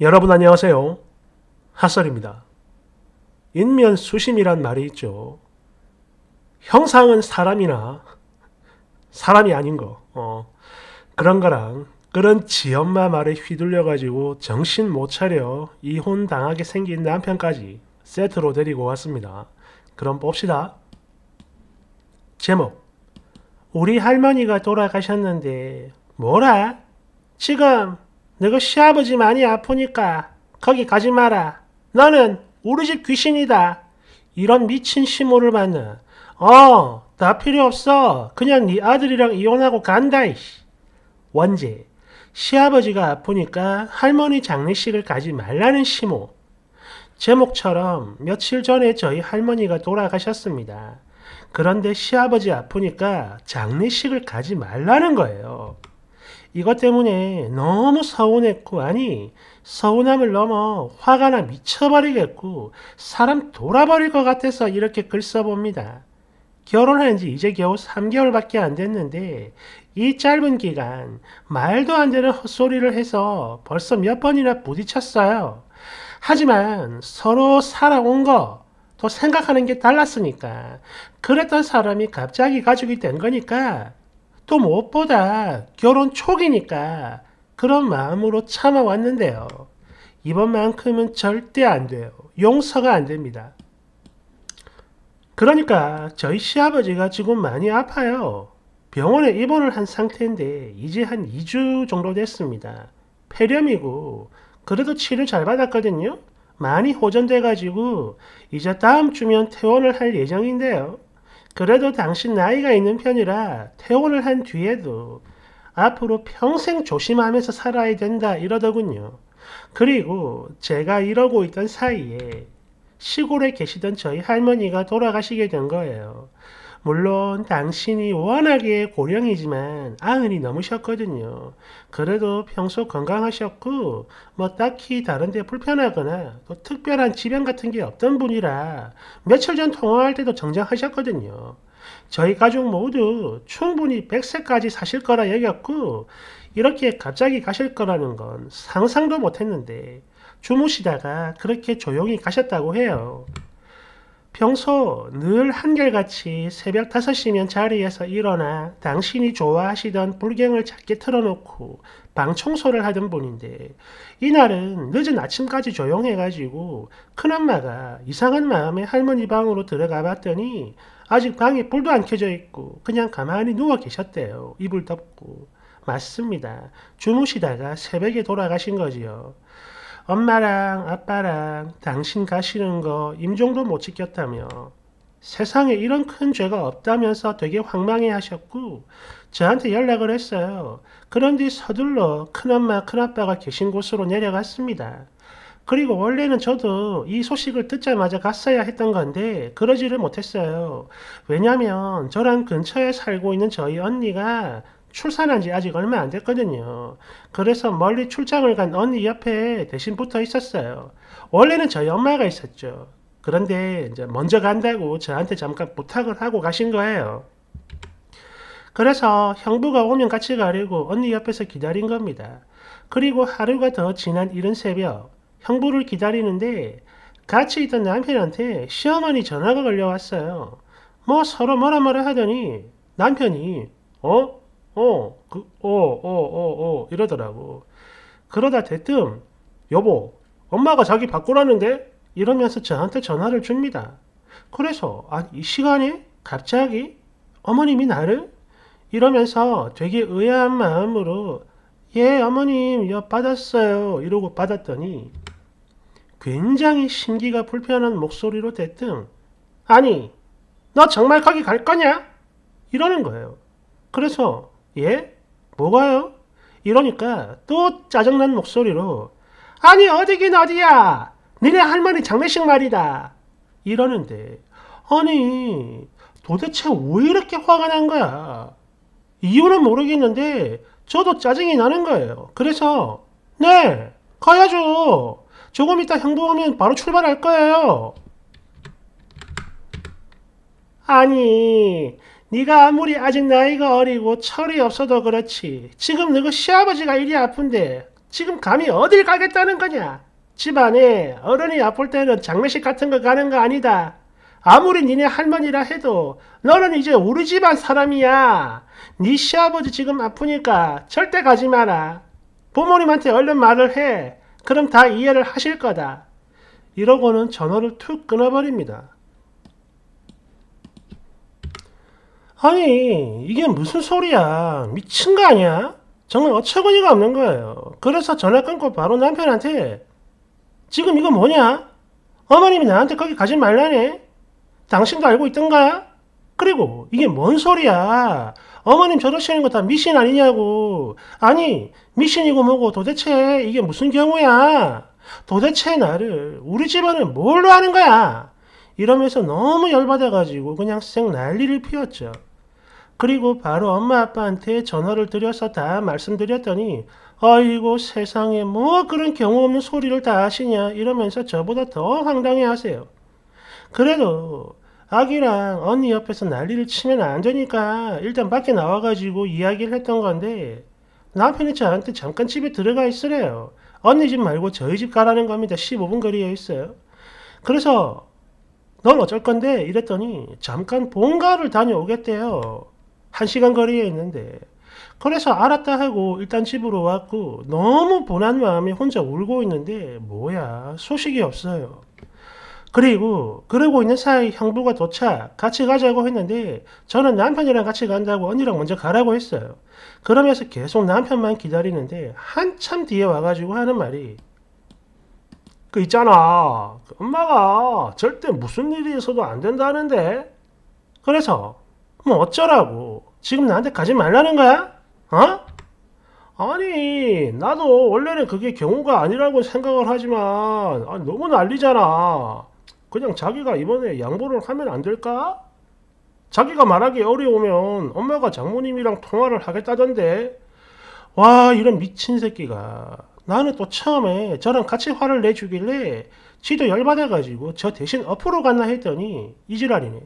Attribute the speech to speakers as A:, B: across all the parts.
A: 여러분 안녕하세요. 핫설입니다. 인면 수심이란 말이 있죠. 형상은 사람이나 사람이 아닌 거 어, 그런 거랑 그런 지엄마 말에 휘둘려 가지고 정신 못 차려 이혼 당하게 생긴 남편까지 세트로 데리고 왔습니다. 그럼 봅시다. 제목 우리 할머니가 돌아가셨는데 뭐라? 지금 너가 시아버지 많이 아프니까 거기 가지 마라. 너는 우리 집 귀신이다. 이런 미친 시모를 받는. 어, 나 필요 없어. 그냥 네 아들이랑 이혼하고 간다. 이씨. 원제. 시아버지가 아프니까 할머니 장례식을 가지 말라는 시모. 제목처럼 며칠 전에 저희 할머니가 돌아가셨습니다. 그런데 시아버지 아프니까 장례식을 가지 말라는 거예요. 이것 때문에 너무 서운했고 아니 서운함을 넘어 화가 나 미쳐버리겠고 사람 돌아버릴 것 같아서 이렇게 글 써봅니다. 결혼한 지 이제 겨우 3개월밖에 안 됐는데 이 짧은 기간 말도 안 되는 헛소리를 해서 벌써 몇 번이나 부딪혔어요. 하지만 서로 살아온 거, 또 생각하는 게 달랐으니까 그랬던 사람이 갑자기 가족이 된 거니까 또 무엇보다 결혼 초기니까 그런 마음으로 참아왔는데요. 이번만큼은 절대 안 돼요. 용서가 안 됩니다. 그러니까 저희 시아버지가 지금 많이 아파요. 병원에 입원을 한 상태인데 이제 한 2주 정도 됐습니다. 폐렴이고 그래도 치료 잘 받았거든요. 많이 호전돼가지고 이제 다음 주면 퇴원을 할 예정인데요. 그래도 당신 나이가 있는 편이라 퇴원을 한 뒤에도 앞으로 평생 조심하면서 살아야 된다 이러더군요. 그리고 제가 이러고 있던 사이에 시골에 계시던 저희 할머니가 돌아가시게 된 거예요. 물론 당신이 워낙에 고령이지만 아흔이 넘으셨거든요. 그래도 평소 건강하셨고 뭐 딱히 다른데 불편하거나 또 특별한 질병 같은 게 없던 분이라 며칠 전 통화할 때도 정정하셨거든요. 저희 가족 모두 충분히 100세까지 사실 거라 여겼고 이렇게 갑자기 가실 거라는 건 상상도 못했는데 주무시다가 그렇게 조용히 가셨다고 해요. 평소 늘 한결같이 새벽 5시면 자리에서 일어나 당신이 좋아하시던 불경을 작게 틀어놓고 방 청소를 하던 분인데 이날은 늦은 아침까지 조용해가지고 큰엄마가 이상한 마음에 할머니 방으로 들어가 봤더니 아직 방에 불도 안 켜져 있고 그냥 가만히 누워 계셨대요. 이불 덮고. 맞습니다. 주무시다가 새벽에 돌아가신 거지요. 엄마랑 아빠랑 당신 가시는 거 임종도 못 지켰다며 세상에 이런 큰 죄가 없다면서 되게 황망해 하셨고 저한테 연락을 했어요. 그런 뒤 서둘러 큰엄마 큰아빠가 계신 곳으로 내려갔습니다. 그리고 원래는 저도 이 소식을 듣자마자 갔어야 했던 건데 그러지를 못했어요. 왜냐면 저랑 근처에 살고 있는 저희 언니가 출산한 지 아직 얼마 안 됐거든요. 그래서 멀리 출장을 간 언니 옆에 대신 붙어 있었어요. 원래는 저희 엄마가 있었죠. 그런데 이제 먼저 간다고 저한테 잠깐 부탁을 하고 가신 거예요. 그래서 형부가 오면 같이 가려고 언니 옆에서 기다린 겁니다. 그리고 하루가 더 지난 이른 새벽, 형부를 기다리는데 같이 있던 남편한테 시어머니 전화가 걸려왔어요. 뭐 서로 뭐라 뭐라 하더니 남편이 어? 어, 그, 어, 어, 어, 어, 이러더라고. 그러다 대뜸, 여보, 엄마가 자기 바꾸라는데? 이러면서 저한테 전화를 줍니다. 그래서, 아 이 시간에? 갑자기? 어머님이 나를? 이러면서 되게 의아한 마음으로, 예, 어머님, 여, 받았어요. 이러고 받았더니, 굉장히 신기가 불편한 목소리로 대뜸, 아니, 너 정말 거기 갈 거냐? 이러는 거예요. 그래서 예? 뭐가요? 이러니까 또 짜증난 목소리로 아니 어디긴 어디야 니네 할머니 장례식 말이다 이러는데 아니 도대체 왜 이렇게 화가 난 거야 이유는 모르겠는데 저도 짜증이 나는 거예요 그래서 네 가야죠 조금 이따 형부 오면 바로 출발할 거예요 아니 네가 아무리 아직 나이가 어리고 철이 없어도 그렇지. 지금 너희 시아버지가 일이 아픈데 지금 감히 어딜 가겠다는 거냐? 집안에 어른이 아플 때는 장례식 같은 거 가는 거 아니다. 아무리 니네 할머니라 해도 너는 이제 우리 집안 사람이야. 네 시아버지 지금 아프니까 절대 가지 마라. 부모님한테 얼른 말을 해. 그럼 다 이해를 하실 거다. 이러고는 전화를 툭 끊어버립니다. 아니 이게 무슨 소리야 미친 거 아니야? 정말 어처구니가 없는 거예요. 그래서 전화 끊고 바로 남편한테 지금 이거 뭐냐? 어머님이 나한테 거기 가지 말라네? 당신도 알고 있던가? 그리고 이게 뭔 소리야? 어머님 저러시는 거 다 미신 아니냐고. 아니 미신이고 뭐고 도대체 이게 무슨 경우야? 도대체 나를 우리 집안을 뭘로 하는 거야? 이러면서 너무 열받아가지고 그냥 쌩 난리를 피웠죠. 그리고 바로 엄마 아빠한테 전화를 드려서 다 말씀드렸더니 아이고 세상에 뭐 그런 경우 없는 소리를 다 하시냐 이러면서 저보다 더 황당해 하세요. 그래도 아기랑 언니 옆에서 난리를 치면 안 되니까 일단 밖에 나와가지고 이야기를 했던 건데 남편이 저한테 잠깐 집에 들어가 있으래요. 언니 집 말고 저희 집 가라는 겁니다. 15분 거리에 있어요. 그래서 넌 어쩔 건데 이랬더니 잠깐 본가를 다녀오겠대요. 1시간 거리에 있는데 그래서 알았다 하고 일단 집으로 왔고 너무 분한 마음에 혼자 울고 있는데 뭐야 소식이 없어요. 그리고 그러고 있는 사이 형부가 도착 같이 가자고 했는데 저는 남편이랑 같이 간다고 언니랑 먼저 가라고 했어요. 그러면서 계속 남편만 기다리는데 한참 뒤에 와가지고 하는 말이 그 있잖아 그 엄마가 절대 무슨 일이 있어도 안 된다는데 그래서 뭐 어쩌라고 지금 나한테 가지 말라는 거야? 어? 아니 나도 원래는 그게 경우가 아니라고 생각을 하지만 아니, 너무 난리잖아 그냥 자기가 이번에 양보를 하면 안 될까? 자기가 말하기 어려우면 엄마가 장모님이랑 통화를 하겠다던데 와 이런 미친 새끼가 나는 또 처음에 저랑 같이 화를 내주길래 지도 열받아가지고 저 대신 엎으로 갔나 했더니 이지랄이네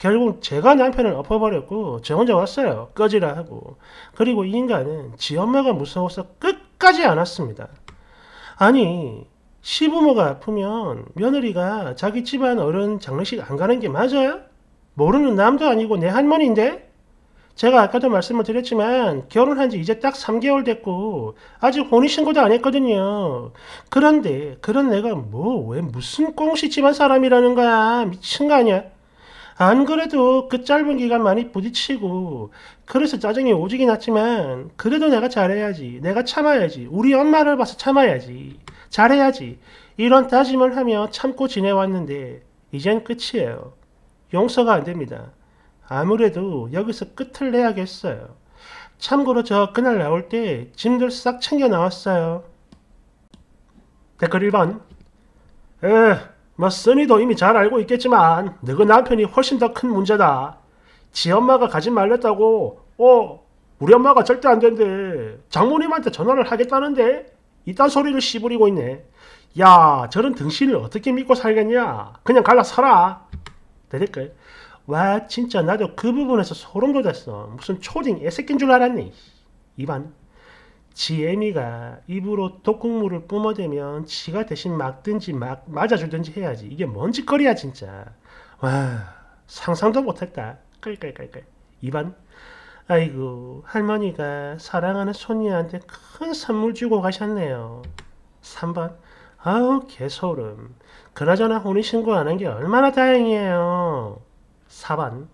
A: 결국 제가 남편을 엎어버렸고 저 혼자 왔어요. 꺼지라 하고. 그리고 이 인간은 지 엄마가 무서워서 끝까지 안 왔습니다. 아니 시부모가 아프면 며느리가 자기 집안 어른 장례식 안 가는 게 맞아요? 모르는 남도 아니고 내 할머니인데? 제가 아까도 말씀을 드렸지만 결혼한 지 이제 딱 3개월 됐고 아직 혼인신고도 안 했거든요. 그런데 그런 내가 뭐 왜 무슨 꽁시 집안 사람이라는 거야. 미친 거 아니야. 안 그래도 그 짧은 기간 많이 부딪히고 그래서 짜증이 오지긴 났지만 그래도 내가 잘해야지 내가 참아야지 우리 엄마를 봐서 참아야지 잘해야지 이런 다짐을 하며 참고 지내왔는데 이젠 끝이에요 용서가 안됩니다 아무래도 여기서 끝을 내야겠어요 참고로 저 그날 나올 때 짐들 싹 챙겨 나왔어요 댓글 1번 에뭐 써니도 이미 잘 알고 있겠지만 너그 남편이 훨씬 더 큰 문제다. 지 엄마가 가지 말랬다고 어 우리 엄마가 절대 안 된대. 장모님한테 전화를 하겠다는데 이딴 소리를 씨부리고 있네. 야 저런 등신을 어떻게 믿고 살겠냐. 그냥 갈라 살아. 대댓글. 와 진짜 나도 그 부분에서 소름 돋았어. 무슨 초딩 애새낀 줄 알았니. 이반 지애미가 입으로 독극물을 뿜어대면 지가 대신 막든지 막 맞아주든지 해야지. 이게 뭔 짓거리야 진짜. 와 상상도 못했다. 끌끌끌끌. 이반 아이고 할머니가 사랑하는 손녀한테 큰 선물 주고 가셨네요. 3번 아우 개소름. 그나저나 혼인신고 하는 게 얼마나 다행이에요. 4번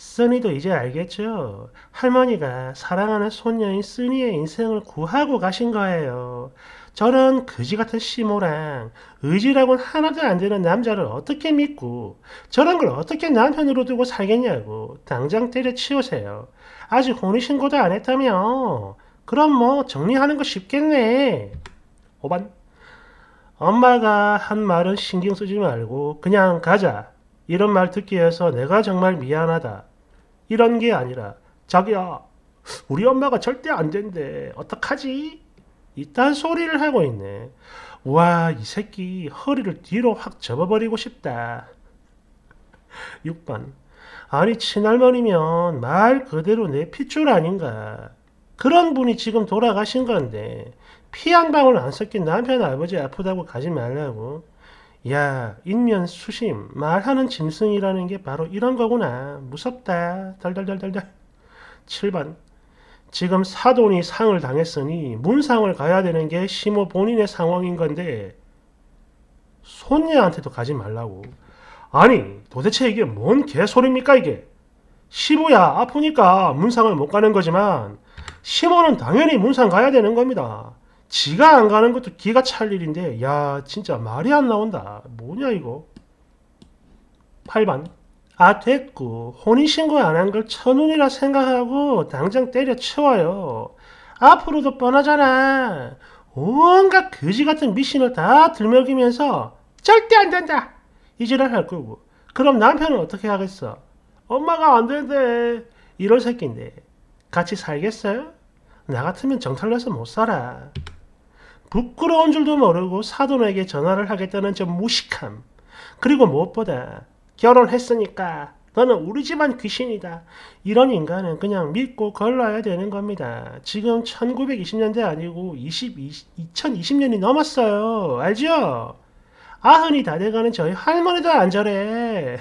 A: 써니도 이제 알겠죠? 할머니가 사랑하는 손녀인 써니의 인생을 구하고 가신 거예요. 저런 거지 같은 시모랑 의지라고는 하나도 안 되는 남자를 어떻게 믿고 저런 걸 어떻게 남편으로 두고 살겠냐고 당장 때려치우세요. 아직 혼인신고도 안 했다며. 그럼 뭐 정리하는 거 쉽겠네. 오반. 엄마가 한 말은 신경 쓰지 말고 그냥 가자. 이런 말 듣기 위해서 내가 정말 미안하다. 이런 게 아니라 자기야 우리 엄마가 절대 안 된대 어떡하지? 이딴 소리를 하고 있네 와이 새끼 허리를 뒤로 확 접어버리고 싶다 6번 아니 친할머니면 말 그대로 내 핏줄 아닌가 그런 분이 지금 돌아가신 건데 피 한 방울 안 섞인 남편 아버지 아프다고 가지 말라고 야, 인면 수심, 말하는 짐승이라는 게 바로 이런 거구나. 무섭다. 달달달달달. 7번. 지금 사돈이 상을 당했으니 문상을 가야 되는 게 시모 본인의 상황인 건데 손녀한테도 가지 말라고. 아니, 도대체 이게 뭔 개소리입니까, 이게? 시부야, 아프니까 문상을 못 가는 거지만 시모는 당연히 문상 가야 되는 겁니다. 지가 안 가는 것도 기가 찰 일인데 야 진짜 말이 안 나온다 뭐냐 이거 8번 아 됐고 혼인신고 안 한 걸 천운이라 생각하고 당장 때려치워요 앞으로도 뻔하잖아 온갖 거지같은 미신을 다 들먹이면서 절대 안 된다 이 지랄 할 거고 그럼 남편은 어떻게 하겠어 엄마가 안 된대 이럴 새끼인데 같이 살겠어요? 나 같으면 정탈 내서 못 살아 부끄러운 줄도 모르고 사돈에게 전화를 하겠다는 저 무식함. 그리고 무엇보다 결혼했으니까 너는 우리 집안 귀신이다. 이런 인간은 그냥 믿고 걸러야 되는 겁니다. 지금 1920년대 아니고 20, 2020년이 넘었어요. 알죠? 아흔이 다 돼가는 저희 할머니도 안 저래.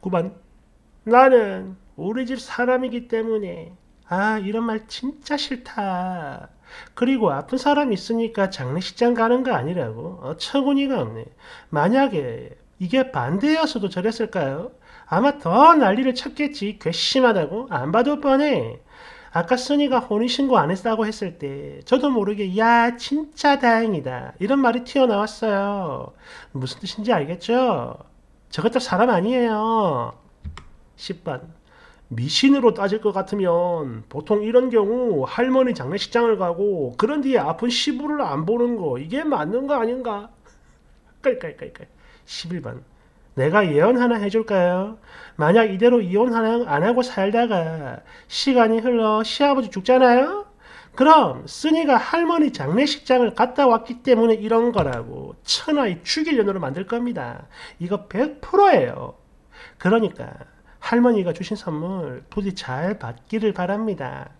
A: 9번 나는 우리 집 사람이기 때문에 아 이런 말 진짜 싫다. 그리고 아픈 사람 있으니까 장례식장 가는 거 아니라고 어처구니가 없네. 만약에 이게 반대였어도 저랬을까요? 아마 더 난리를 쳤겠지. 괘씸하다고? 안 봐도 뻔해. 아까 순이가 혼인신고 안 했다고 했을 때 저도 모르게 야 진짜 다행이다 이런 말이 튀어나왔어요. 무슨 뜻인지 알겠죠? 저것도 사람 아니에요. 10번 미신으로 따질 것 같으면 보통 이런 경우 할머니 장례식장을 가고 그런 뒤에 아픈 시부를 안 보는 거 이게 맞는 거 아닌가? 깔깔깔깔 11번 내가 예언 하나 해줄까요? 만약 이대로 이혼 하나 안 하고 살다가 시간이 흘러 시아버지 죽잖아요? 그럼 쓴이가 할머니 장례식장을 갔다 왔기 때문에 이런 거라고 천하의 죽일연으를 만들 겁니다. 이거 100%예요. 그러니까 할머니가 주신 선물 부디 잘 받기를 바랍니다.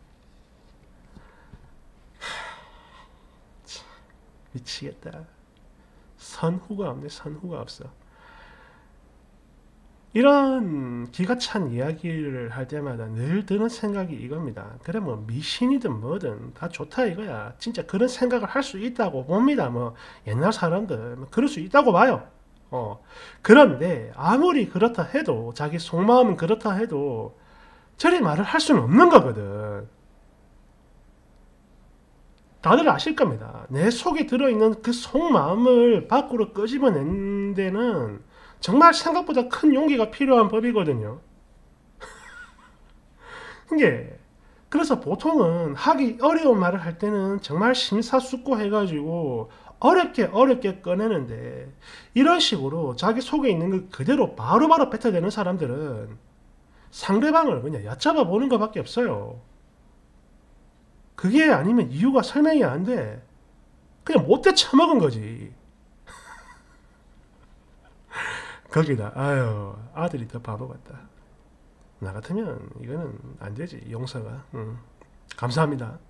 A: 미치겠다. 선후가 없네. 선후가 없어. 이런 기가 찬 이야기를 할 때마다 늘 드는 생각이 이겁니다. 그래 뭐 미신이든 뭐든 다 좋다 이거야. 진짜 그런 생각을 할 수 있다고 봅니다. 뭐 옛날 사람들 뭐 그럴 수 있다고 봐요. 어. 그런데 아무리 그렇다 해도 자기 속마음은 그렇다 해도 저리 말을 할 수는 없는 거거든. 다들 아실 겁니다. 내 속에 들어있는 그 속마음을 밖으로 끄집어낸 데는 정말 생각보다 큰 용기가 필요한 법이거든요. 이게 그래서 보통은 하기 어려운 말을 할 때는 정말 심사숙고해가지고 어렵게 어렵게 꺼내는데 이런 식으로 자기 속에 있는 걸 그대로 바로바로 바로 뱉어내는 사람들은 상대방을 그냥 얕잡아 보는 것밖에 없어요. 그게 아니면 이유가 설명이 안 돼. 그냥 못돼 처먹은 거지. 거기다 아유 아들이 더 바보 같다. 나 같으면 이거는 안 되지 용서가. 응. 감사합니다.